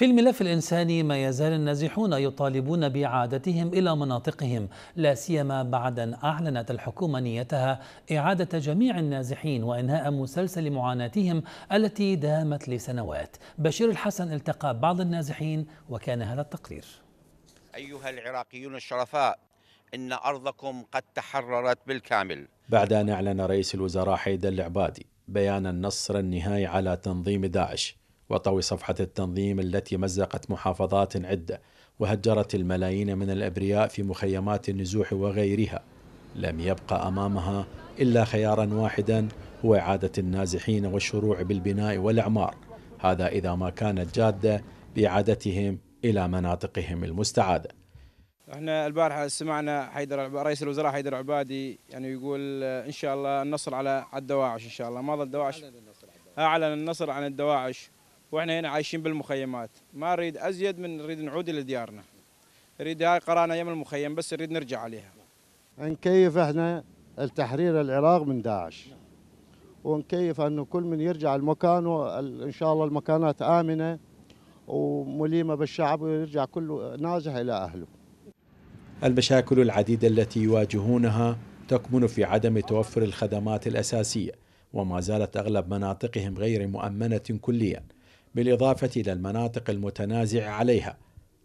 في الملف الإنساني ما يزال النازحون يطالبون بإعادتهم إلى مناطقهم لا سيما بعد أن أعلنت الحكومة نيتها إعادة جميع النازحين وإنهاء مسلسل معاناتهم التي دامت لسنوات بشير الحسن التقى بعض النازحين وكان هذا التقرير أيها العراقيون الشرفاء إن أرضكم قد تحررت بالكامل بعد أن أعلن رئيس الوزراء حيدر العبادي بيان النصر النهائي على تنظيم داعش وطوي صفحة التنظيم التي مزقت محافظات عدة وهجرت الملايين من الأبرياء في مخيمات النزوح وغيرها لم يبقى أمامها إلا خيارا واحدا هو إعادة النازحين والشروع بالبناء والإعمار هذا إذا ما كانت جادة بإعادتهم إلى مناطقهم المستعادة احنا البارحه سمعنا حيدر رئيس الوزراء حيدر عبادي يعني يقول آه، ان شاء الله النصر على الدواعش ان شاء الله ضل الدواعش اعلن النصر عن الدواعش واحنا هنا عايشين بالمخيمات ما نريد ازيد من نريد نعود الى ديارنا نريد هاي قرانا يم المخيم بس نريد نرجع عليها نكيف احنا التحرير العراق من داعش ونكيف انه كل من يرجع لمكانه ان شاء الله المكانات امنه ومليمه بالشعب ويرجع كله نازح الى اهله المشاكل العديده التي يواجهونها تكمن في عدم توفر الخدمات الاساسيه وما زالت اغلب مناطقهم غير مؤمنه كليا بالاضافه الى المناطق المتنازع عليها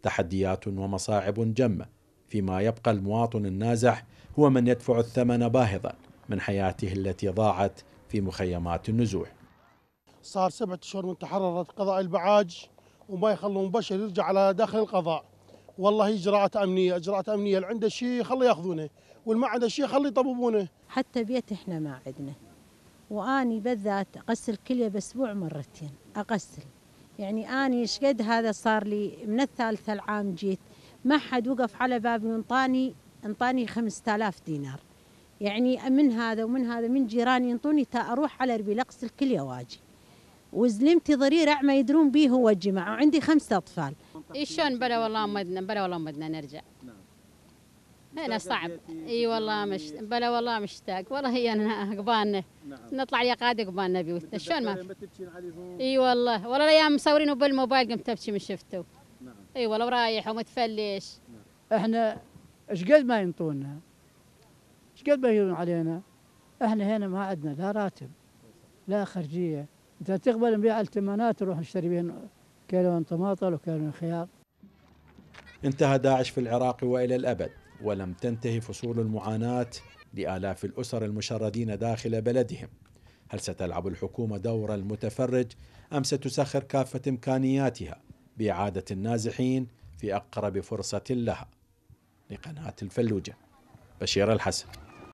تحديات ومصاعب جمه فيما يبقى المواطن النازح هو من يدفع الثمن باهظا من حياته التي ضاعت في مخيمات النزوح صار سبعة أشهر من تحررت قضاء البعاج وما يخلون بشر يرجع على داخل القضاء والله إجراءات أمنية إجراءات أمنية اللي عنده شيء خليه ياخذونه واللي ما عنده شيء خليه يطببونه حتى بيت إحنا ما عندنا واني بالذات اغسل كليه باسبوع مرتين اغسل يعني اني ايش قد هذا صار لي من الثالثه العام جيت ما حد وقف على بابي وانطاني انطاني 5000 دينار يعني من هذا ومن هذا من جيراني ينطوني تا اروح على ربيل اغسل كليه واجي وزلمتي ضرير ما يدرون به هو الجماعه وعندي خمسه اطفال ايش شلون بلا والله مدنا بلا والله مدنا نرجع هنا إيه، صعب اي والله مش بلا والله مشتاق والله هي انا قبالنا نعم. نطلع يا قاد قبالنا بيوتنا شلون ما اي والله والله الايام مصورينه بالموبايل قمت ابكي من شفته نعم اي والله ورايح ومتفلش نعم. احنا ايش قد ما ينطونا ايش قد ما يجون علينا احنا هنا ما عندنا لا راتب لا خرجيه انت تقبل نبيع التمانات نروح نشتري بين كيلو طماطم وكيلو خيار انتهى داعش في العراق والى الابد ولم تنتهي فصول المعاناه لالاف الاسر المشردين داخل بلدهم هل ستلعب الحكومه دور المتفرج ام ستسخر كافه امكانياتها باعاده النازحين في اقرب فرصه لها لقناه الفلوجه بشير الحسن